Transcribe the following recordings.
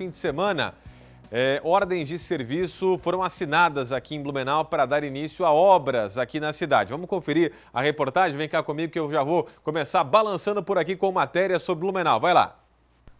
fim de semana, é, ordens de serviço foram assinadas aqui em Blumenau para dar início a obras aqui na cidade. Vamos conferir a reportagem? Vem cá comigo que eu já vou começar balançando por aqui com matéria sobre Blumenau. Vai lá!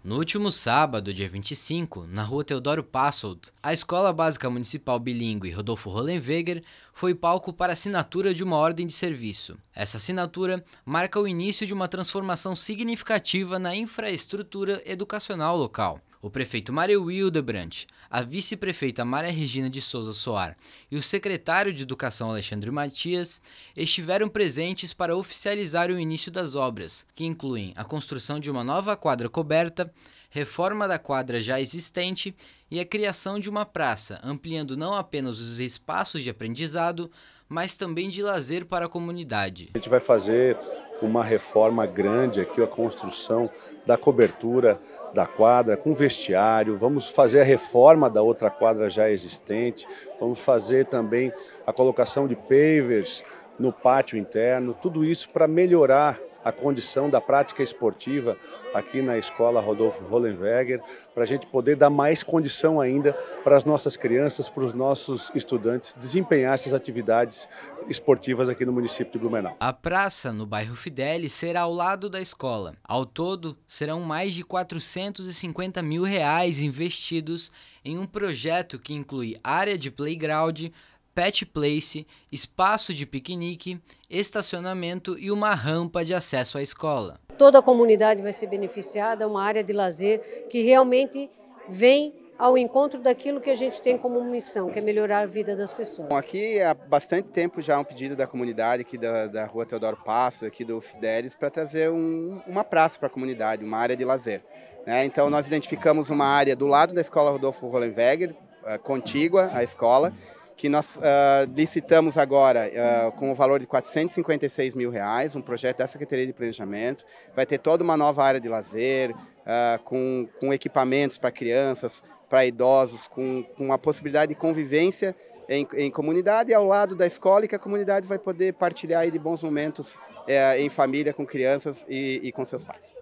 No último sábado, dia 25, na rua Teodoro Passold, a Escola Básica Municipal Bilingue Rodolfo Rollenweger foi palco para a assinatura de uma ordem de serviço. Essa assinatura marca o início de uma transformação significativa na infraestrutura educacional local o prefeito Mário Wildebrandt, a vice-prefeita Maria Regina de Souza Soar e o secretário de Educação Alexandre Matias estiveram presentes para oficializar o início das obras, que incluem a construção de uma nova quadra coberta, reforma da quadra já existente e a criação de uma praça, ampliando não apenas os espaços de aprendizado, mas também de lazer para a comunidade. A gente vai fazer uma reforma grande aqui, a construção da cobertura da quadra com vestiário, vamos fazer a reforma da outra quadra já existente, vamos fazer também a colocação de pavers, no pátio interno, tudo isso para melhorar a condição da prática esportiva aqui na escola Rodolfo Hollenweger, para a gente poder dar mais condição ainda para as nossas crianças, para os nossos estudantes desempenhar essas atividades esportivas aqui no município de Blumenau. A praça no bairro Fidelis será ao lado da escola. Ao todo, serão mais de 450 mil reais investidos em um projeto que inclui área de playground, pet place, espaço de piquenique, estacionamento e uma rampa de acesso à escola. Toda a comunidade vai ser beneficiada, uma área de lazer que realmente vem ao encontro daquilo que a gente tem como missão, que é melhorar a vida das pessoas. Bom, aqui há bastante tempo já um pedido da comunidade aqui da, da rua Teodoro Passo, aqui do Fidelis, para trazer um, uma praça para a comunidade, uma área de lazer. Né? Então nós identificamos uma área do lado da escola Rodolfo Hollenweger, eh, contígua à escola, que nós uh, licitamos agora uh, com o valor de 456 mil reais, um projeto da Secretaria de Planejamento, vai ter toda uma nova área de lazer, uh, com, com equipamentos para crianças, para idosos, com, com a possibilidade de convivência em, em, comunidade ao lado da escola e que a comunidade vai poder partilhar de bons momentos eh, em família, com crianças e, e com seus pais.